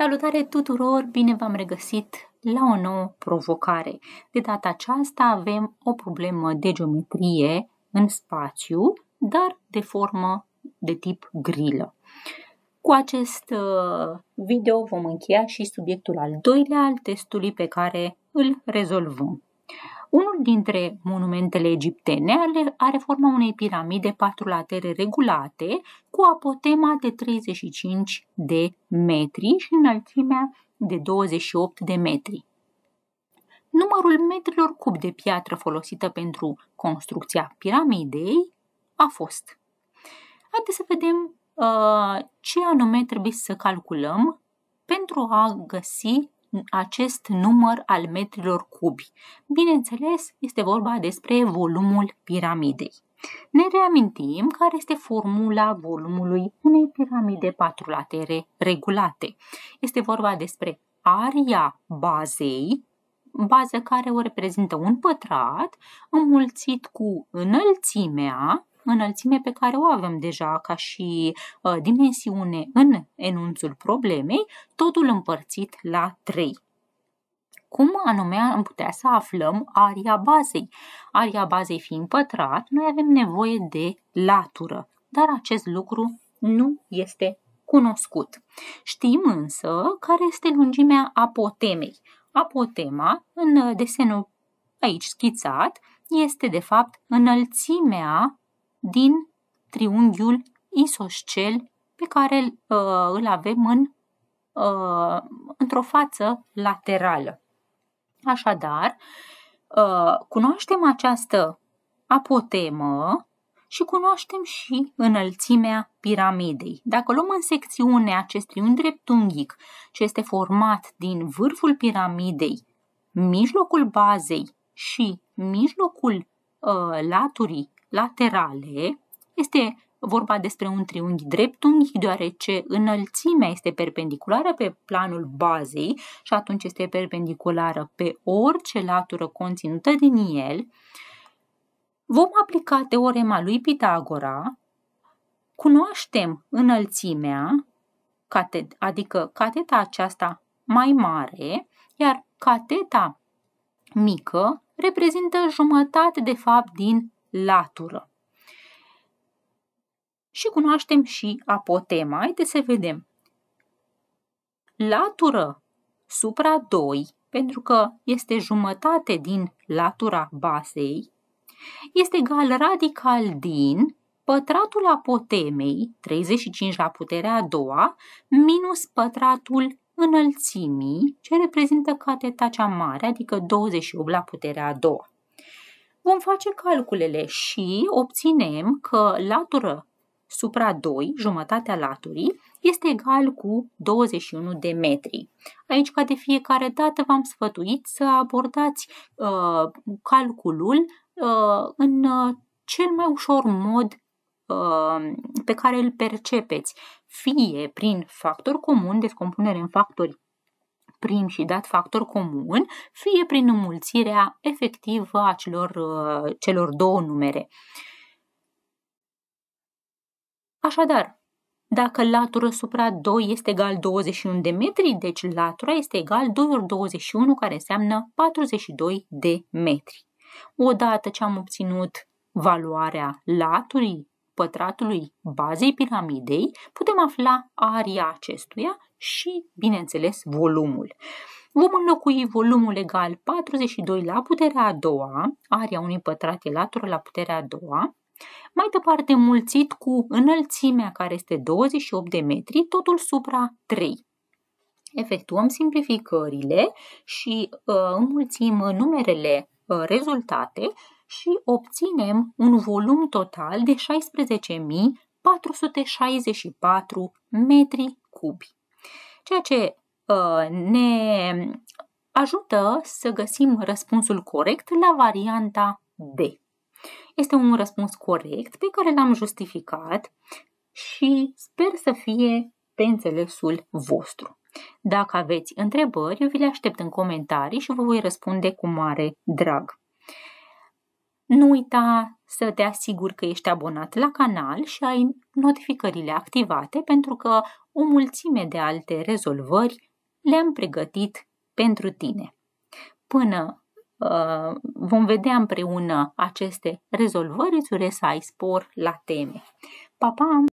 Salutare tuturor, bine v-am regăsit la o nouă provocare. De data aceasta avem o problemă de geometrie în spațiu, dar de formă de tip grilă. Cu acest uh, video vom încheia și subiectul al doilea al testului pe care îl rezolvăm. Unul dintre monumentele egiptene are forma unei piramide patrulatere regulate cu apotema de 35 de metri și înălțimea de 28 de metri. Numărul metrilor cub de piatră folosită pentru construcția piramidei a fost. Haideți să vedem uh, ce anume trebuie să calculăm pentru a găsi acest număr al metrilor cubi. Bineînțeles, este vorba despre volumul piramidei. Ne reamintim care este formula volumului unei piramide patrulatere regulate. Este vorba despre aria bazei, bază care o reprezintă un pătrat, înmulțit cu înălțimea înălțime pe care o avem deja ca și uh, dimensiune în enunțul problemei, totul împărțit la 3. Cum anume am putea să aflăm aria bazei? Aria bazei fiind pătrat, noi avem nevoie de latură, dar acest lucru nu este cunoscut. Știm însă care este lungimea apotemei. Apotema, în desenul aici schițat, este de fapt înălțimea din triunghiul isoscel pe care uh, îl avem în, uh, într-o față laterală. Așadar, uh, cunoaștem această apotemă și cunoaștem și înălțimea piramidei. Dacă luăm în secțiune acest triunghi dreptunghic ce este format din vârful piramidei, mijlocul bazei și mijlocul uh, laturii laterale, este vorba despre un triunghi dreptunghi, deoarece înălțimea este perpendiculară pe planul bazei și atunci este perpendiculară pe orice latură conținută din el, vom aplica teorema lui Pitagora, cunoaștem înălțimea, adică cateta aceasta mai mare, iar cateta mică reprezintă jumătate de fapt din latură. Și cunoaștem și apotema. Haideți să vedem. Latură supra 2, pentru că este jumătate din latura bazei. este egal radical din pătratul apotemei, 35 la puterea a doua, minus pătratul înălțimii, ce reprezintă cateta cea mare, adică 28 la puterea a doua vom face calculele și obținem că latură supra 2, jumătatea laturii, este egal cu 21 de metri. Aici, ca de fiecare dată, v-am sfătuit să abordați uh, calculul uh, în uh, cel mai ușor mod uh, pe care îl percepeți, fie prin factor comun, descompunere în factori prim și dat factor comun, fie prin înmulțirea efectivă a celor, uh, celor două numere. Așadar, dacă latura supra 2 este egal 21 de metri, deci latura este egal 2 ori 21, care înseamnă 42 de metri. Odată ce am obținut valoarea laturii pătratului bazei piramidei, putem afla aria acestuia și, bineînțeles, volumul. Vom înlocui volumul egal 42 la puterea a doua, aria unui pătrat e latură la puterea a doua, mai departe mulțit cu înălțimea care este 28 de metri, totul supra 3 efectuăm simplificările și uh, înmulțim numerele uh, rezultate și obținem un volum total de 16.464 metri cubi. Ceea ce uh, ne ajută să găsim răspunsul corect la varianta D. Este un răspuns corect pe care l-am justificat și sper să fie pe înțelesul vostru. Dacă aveți întrebări, eu vi le aștept în comentarii și vă voi răspunde cu mare drag. Nu uita să te asiguri că ești abonat la canal și ai notificările activate pentru că o mulțime de alte rezolvări le-am pregătit pentru tine. Până uh, vom vedea împreună aceste rezolvări, îți urez să ai spor la teme. Pa, pa!